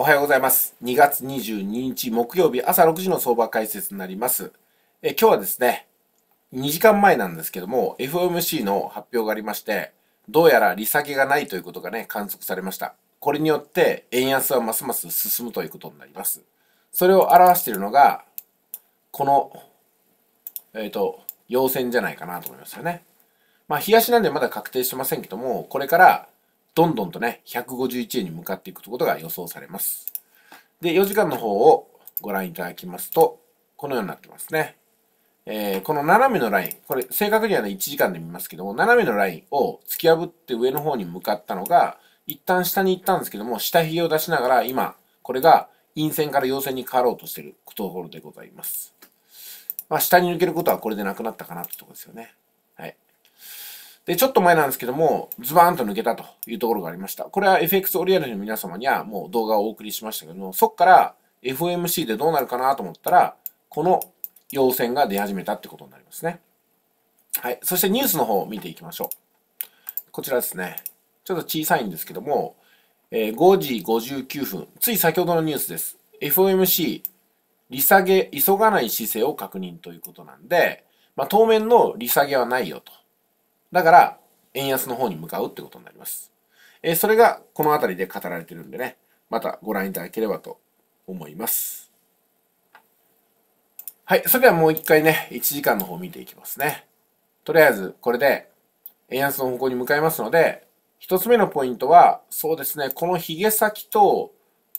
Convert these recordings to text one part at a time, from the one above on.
おはようございます。2月22日木曜日朝6時の相場解説になります。え今日はですね、2時間前なんですけども、FOMC の発表がありまして、どうやら利下げがないということがね、観測されました。これによって、円安はますます進むということになります。それを表しているのが、この、えっ、ー、と、陽線じゃないかなと思いますよね。まあ、冷やしなんでまだ確定してませんけども、これからどんどんとね、151円に向かっていくことが予想されます。で、4時間の方をご覧いただきますと、このようになってますね。えー、この斜めのライン、これ正確にはね、1時間で見ますけども、斜めのラインを突き破って上の方に向かったのが、一旦下に行ったんですけども、下髭を出しながら、今、これが陰線から陽線に変わろうとしているところでございます。まあ、下に抜けることはこれでなくなったかなってとこですよね。はい。で、ちょっと前なんですけども、ズバーンと抜けたというところがありました。これは FX オリエンの皆様にはもう動画をお送りしましたけども、そこから FOMC でどうなるかなと思ったら、この陽線が出始めたってことになりますね。はい。そしてニュースの方を見ていきましょう。こちらですね。ちょっと小さいんですけども、え5時59分、つい先ほどのニュースです。FOMC、利下げ、急がない姿勢を確認ということなんで、まあ、当面の利下げはないよとだから、円安の方に向かうってことになります。えー、それがこの辺りで語られてるんでね、またご覧いただければと思います。はい、それではもう一回ね、1時間の方見ていきますね。とりあえず、これで円安の方向に向かいますので、1つ目のポイントは、そうですね、このひげ先と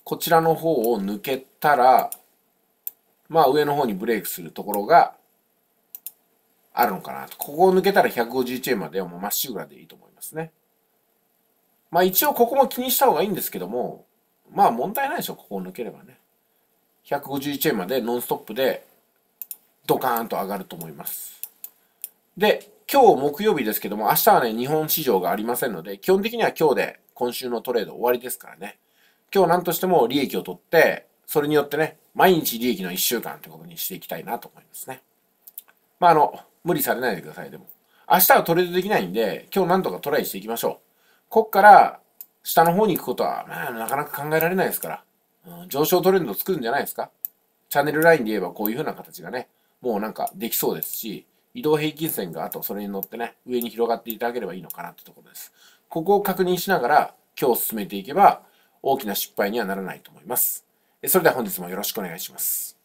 こちらの方を抜けたら、まあ上の方にブレイクするところがあるのかなと。ここを抜けたら151円まではもうまっしぐらでいいと思いますね。まあ一応ここも気にした方がいいんですけども、まあ問題ないでしょ、ここを抜ければね。151円までノンストップでドカーンと上がると思います。で、今日木曜日ですけども、明日はね、日本市場がありませんので、基本的には今日で今週のトレード終わりですからね。今日何としても利益を取って、それによってね、毎日利益の1週間ってことにしていきたいなと思いますね。まああの、無理されないでください、でも。明日はトレードできないんで、今日なんとかトライしていきましょう。こっから下の方に行くことは、まあ、なかなか考えられないですから、うん、上昇トレンドつくんじゃないですか。チャンネルラインで言えばこういう風な形がね、もうなんかできそうですし、移動平均線があとそれに乗ってね、上に広がっていただければいいのかなってところです。ここを確認しながら今日進めていけば大きな失敗にはならないと思います。それでは本日もよろしくお願いします。